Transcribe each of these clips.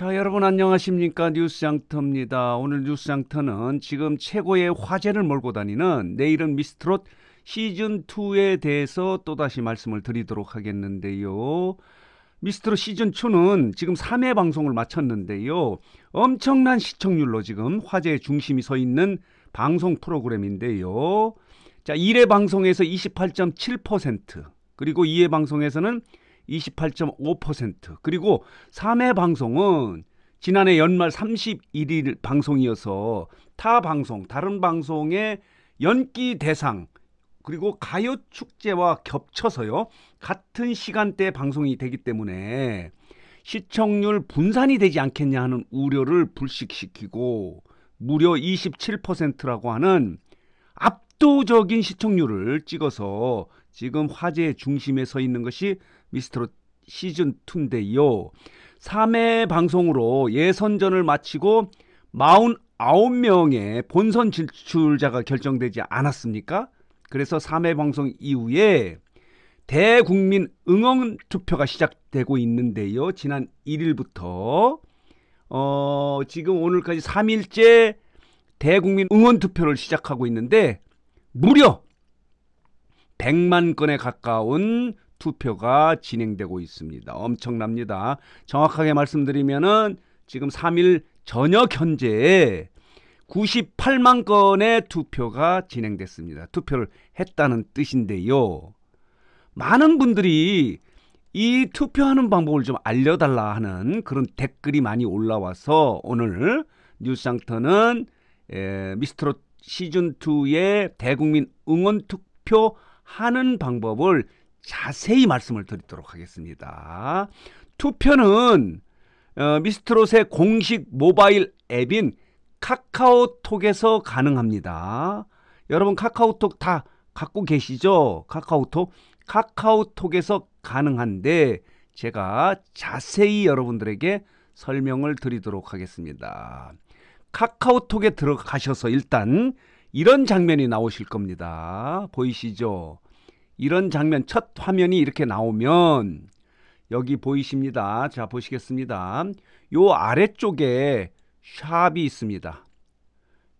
자, 여러분 안녕하십니까? 뉴스장터입니다. 오늘 뉴스장터는 지금 최고의 화제를 몰고 다니는 내일은 미스트롯 시즌 2에 대해서 또다시 말씀을 드리도록 하겠는데요. 미스트롯 시즌 2는 지금 3회 방송을 마쳤는데요. 엄청난 시청률로 지금 화제의 중심이 서 있는 방송 프로그램인데요. 자, 1회 방송에서 28.7%, 그리고 2회 방송에서는 28.5% 그리고 3회 방송은 지난해 연말 31일 방송이어서 타 방송 다른 방송의 연기 대상 그리고 가요 축제와 겹쳐서요 같은 시간대 방송이 되기 때문에 시청률 분산이 되지 않겠냐 하는 우려를 불식시키고 무려 27%라고 하는 압도적인 시청률을 찍어서 지금 화제의 중심에 서 있는 것이 미스터로 시즌 2인데요. 3회 방송으로 예선전을 마치고 49명의 본선 진출자가 결정되지 않았습니까? 그래서 3회 방송 이후에 대국민 응원 투표가 시작되고 있는데요. 지난 1일부터 어, 지금 오늘까지 3일째 대국민 응원 투표를 시작하고 있는데 무려 100만 건에 가까운 투표가 진행되고 있습니다. 엄청납니다. 정확하게 말씀드리면은 지금 3일 저녁 현재 98만 건의 투표가 진행됐습니다. 투표를 했다는 뜻인데요. 많은 분들이 이 투표하는 방법을 좀 알려달라 하는 그런 댓글이 많이 올라와서 오늘 뉴스상터는 미스트롯 시즌2의 대국민 응원 투표 하는 방법을 자세히 말씀을 드리도록 하겠습니다. 투표는 어, 미스트롯의 공식 모바일 앱인 카카오톡에서 가능합니다. 여러분 카카오톡 다 갖고 계시죠? 카카오톡? 카카오톡에서 가능한데 제가 자세히 여러분들에게 설명을 드리도록 하겠습니다. 카카오톡에 들어가셔서 일단 이런 장면이 나오실 겁니다. 보이시죠? 이런 장면 첫 화면이 이렇게 나오면 여기 보이십니다. 자 보시겠습니다. 요 아래쪽에 샵이 있습니다.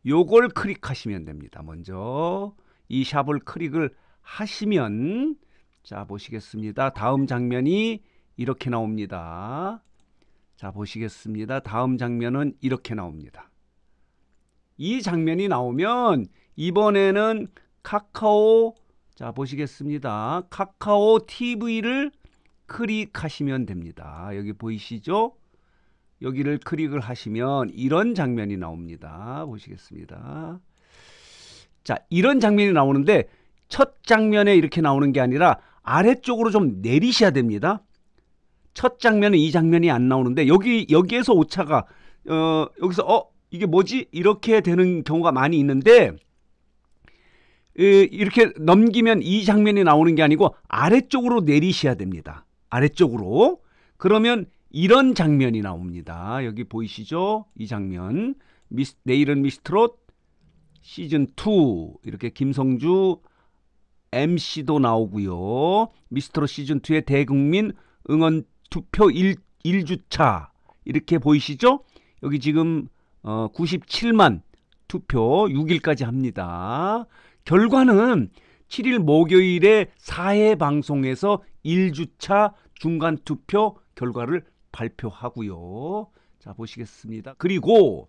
요걸 클릭하시면 됩니다. 먼저 이 샵을 클릭을 하시면 자 보시겠습니다. 다음 장면이 이렇게 나옵니다. 자 보시겠습니다. 다음 장면은 이렇게 나옵니다. 이 장면이 나오면 이번에는 카카오 자 보시겠습니다. 카카오 TV를 클릭하시면 됩니다. 여기 보이시죠? 여기를 클릭을 하시면 이런 장면이 나옵니다. 보시겠습니다. 자, 이런 장면이 나오는데 첫 장면에 이렇게 나오는 게 아니라 아래쪽으로 좀 내리셔야 됩니다. 첫 장면은 이 장면이 안 나오는데 여기 여기에서 오차가 어 여기서 어 이게 뭐지? 이렇게 되는 경우가 많이 있는데 이렇게 넘기면 이 장면이 나오는 게 아니고 아래쪽으로 내리셔야 됩니다. 아래쪽으로. 그러면 이런 장면이 나옵니다. 여기 보이시죠? 이 장면. 미스, 내일은 미스트롯 시즌 2 이렇게 김성주 MC도 나오고요. 미스트롯 시즌 2의 대국민 응원 투표 1, 1주차 이렇게 보이시죠? 여기 지금 어, 97만 투표 6일까지 합니다. 결과는 7일 목요일에 사회 방송에서 1주차 중간 투표 결과를 발표하고요. 자, 보시겠습니다. 그리고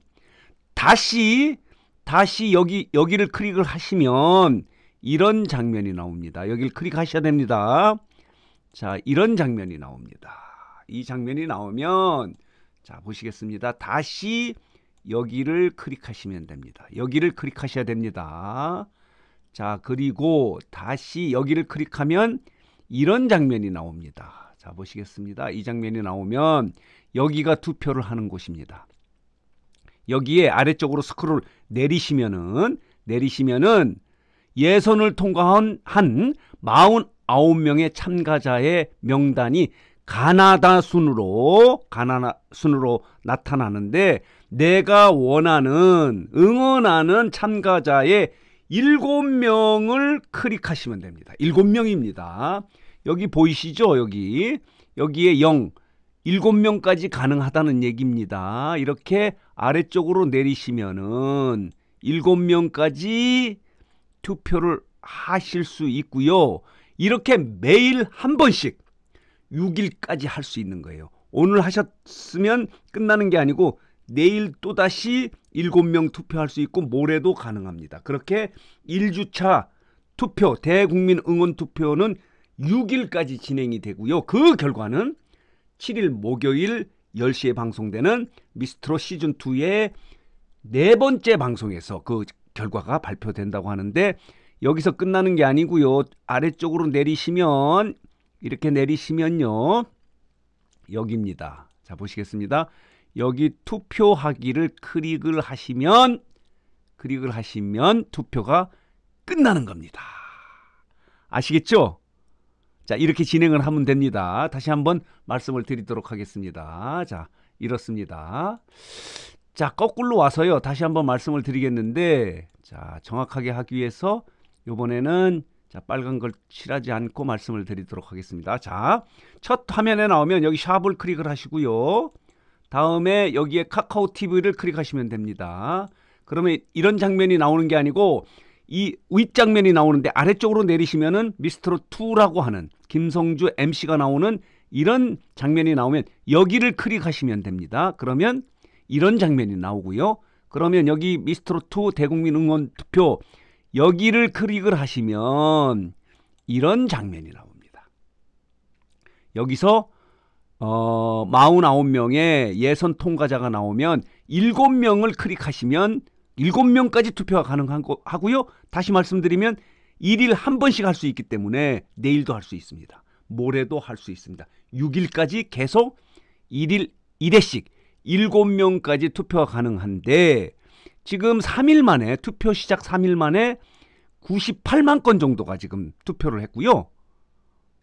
다시 다시 여기 여기를 클릭을 하시면 이런 장면이 나옵니다. 여기를 클릭하셔야 됩니다. 자, 이런 장면이 나옵니다. 이 장면이 나오면 자, 보시겠습니다. 다시 여기를 클릭하시면 됩니다. 여기를 클릭하셔야 됩니다. 자, 그리고 다시 여기를 클릭하면 이런 장면이 나옵니다. 자, 보시겠습니다. 이 장면이 나오면 여기가 투표를 하는 곳입니다. 여기에 아래쪽으로 스크롤 내리시면은 내리시면은 예선을 통과한 한 49명의 참가자의 명단이 가나다 순으로 가나다 순으로 나타나는데 내가 원하는 응원하는 참가자의 일곱 명을 클릭하시면 됩니다. 일곱 명입니다. 여기 보이시죠? 여기. 여기에 0, 일곱 명까지 가능하다는 얘기입니다. 이렇게 아래쪽으로 내리시면은 일곱 명까지 투표를 하실 수 있고요. 이렇게 매일 한 번씩 6일까지 할 수 있는 거예요. 오늘 하셨으면 끝나는 게 아니고 내일 또다시 7명 투표할 수 있고 모레도 가능합니다. 그렇게 1주차 투표, 대국민 응원 투표는 6일까지 진행이 되고요. 그 결과는 7일 목요일 10시에 방송되는 미스트로 시즌2의 네 번째 방송에서 그 결과가 발표된다고 하는데 여기서 끝나는 게 아니고요. 아래쪽으로 내리시면 이렇게 내리시면요. 여기입니다. 자 보시겠습니다. 여기 투표하기를 클릭을 하시면 클릭을 하시면 투표가 끝나는 겁니다. 아시겠죠? 자, 이렇게 진행을 하면 됩니다. 다시 한번 말씀을 드리도록 하겠습니다. 자, 이렇습니다. 자, 거꾸로 와서요. 다시 한번 말씀을 드리겠는데 자, 정확하게 하기 위해서 요번에는 자, 빨간 걸 칠하지 않고 말씀을 드리도록 하겠습니다. 자, 첫 화면에 나오면 여기 샵을 클릭을 하시고요. 다음에 여기에 카카오 TV를 클릭하시면 됩니다. 그러면 이런 장면이 나오는 게 아니고 이 윗장면이 나오는데 아래쪽으로 내리시면은 미스트로 2라고 하는 김성주 MC가 나오는 이런 장면이 나오면 여기를 클릭하시면 됩니다. 그러면 이런 장면이 나오고요. 그러면 여기 미스트로 2 대국민 응원 투표 여기를 클릭을 하시면 이런 장면이 나옵니다. 여기서 어, 49명의 예선 통과자가 나오면 7명을 클릭하시면 7명까지 투표가 가능한 거 하고요. 다시 말씀드리면 1일 한 번씩 할 수 있기 때문에 내일도 할 수 있습니다. 모레도 할 수 있습니다. 6일까지 계속 1일 1회씩 7명까지 투표가 가능한데 지금 3일 만에 투표 시작 3일 만에 98만 건 정도가 지금 투표를 했고요.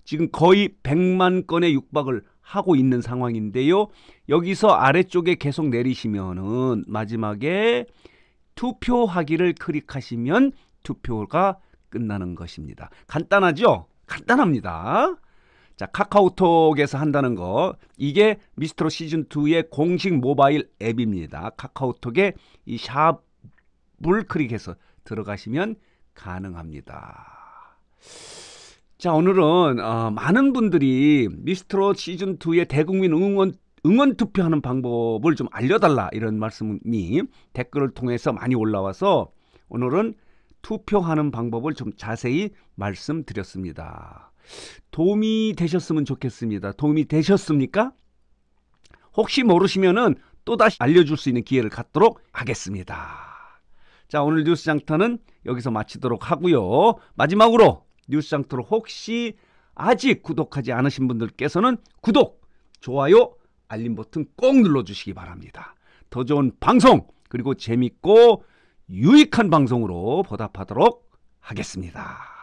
지금 거의 100만 건의 육박을 하고 있는 상황인데요. 여기서 아래쪽에 계속 내리시면은 마지막에 투표하기를 클릭하시면 투표가 끝나는 것입니다. 간단하죠? 간단합니다. 자, 카카오톡에서 한다는 거. 이게 미스트로 시즌2의 공식 모바일 앱입니다. 카카오톡에 이 샵을 클릭해서 들어가시면 가능합니다. 자, 오늘은 어, 많은 분들이 미스트롯 시즌 2의 대국민 응원 응원 투표하는 방법을 좀 알려달라 이런 말씀이 댓글을 통해서 많이 올라와서 오늘은 투표하는 방법을 좀 자세히 말씀드렸습니다. 도움이 되셨으면 좋겠습니다. 도움이 되셨습니까? 혹시 모르시면은 또다시 알려줄 수 있는 기회를 갖도록 하겠습니다. 자, 오늘 뉴스 장터는 여기서 마치도록 하고요. 마지막으로 뉴스상트로 혹시 아직 구독하지 않으신 분들께서는 구독, 좋아요, 알림 버튼 꼭 눌러주시기 바랍니다. 더 좋은 방송 그리고 재밌고 유익한 방송으로 보답하도록 하겠습니다.